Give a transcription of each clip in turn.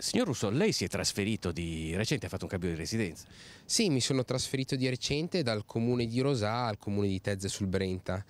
Signor Russo, lei si è trasferito di recente, ha fatto un cambio di residenza? Sì, mi sono trasferito di recente dal comune di Rosà al comune di Tezze sul Brenta.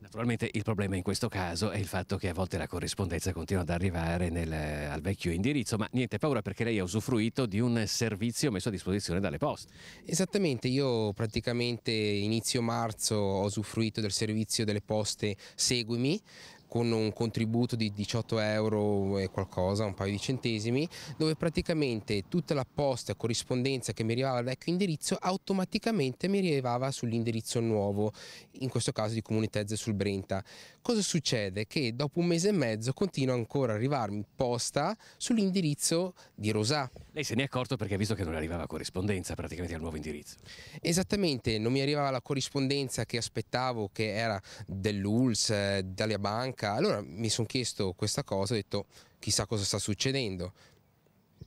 Naturalmente il problema in questo caso è il fatto che a volte la corrispondenza continua ad arrivare nel, al vecchio indirizzo, ma niente paura perché lei ha usufruito di un servizio messo a disposizione dalle poste. Esattamente, io praticamente inizio marzo ho usufruito del servizio delle poste Seguimi, con un contributo di 18 euro e qualcosa, un paio di centesimi, dove praticamente tutta la posta e corrispondenza che mi arrivava al vecchio indirizzo automaticamente mi arrivava sull'indirizzo nuovo, in questo caso di Comunitezze sul Brenta. Cosa succede? Che dopo un mese e mezzo continua ancora a arrivarmi posta sull'indirizzo di Rosà. Lei se ne è accorto perché ha visto che non arrivava corrispondenza praticamente al nuovo indirizzo. Esattamente, non mi arrivava la corrispondenza che aspettavo che era dell'ULS, eh, dalla banca, manca. Allora mi sono chiesto questa cosa, ho detto chissà cosa sta succedendo.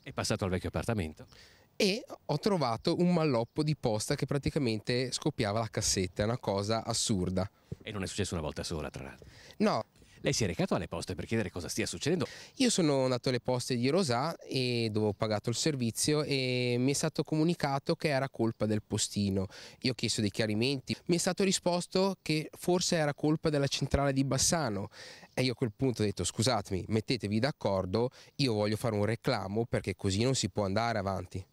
È passato al vecchio appartamento. E ho trovato un malloppo di posta che praticamente scoppiava la cassetta, è una cosa assurda. E non è successo una volta sola, tra l'altro. No, lei si è recato alle poste per chiedere cosa stia succedendo? Io sono andato alle poste di Rosà e dove ho pagato il servizio e mi è stato comunicato che era colpa del postino. Io ho chiesto dei chiarimenti, mi è stato risposto che forse era colpa della centrale di Bassano e io a quel punto ho detto scusatemi, mettetevi d'accordo, io voglio fare un reclamo perché così non si può andare avanti.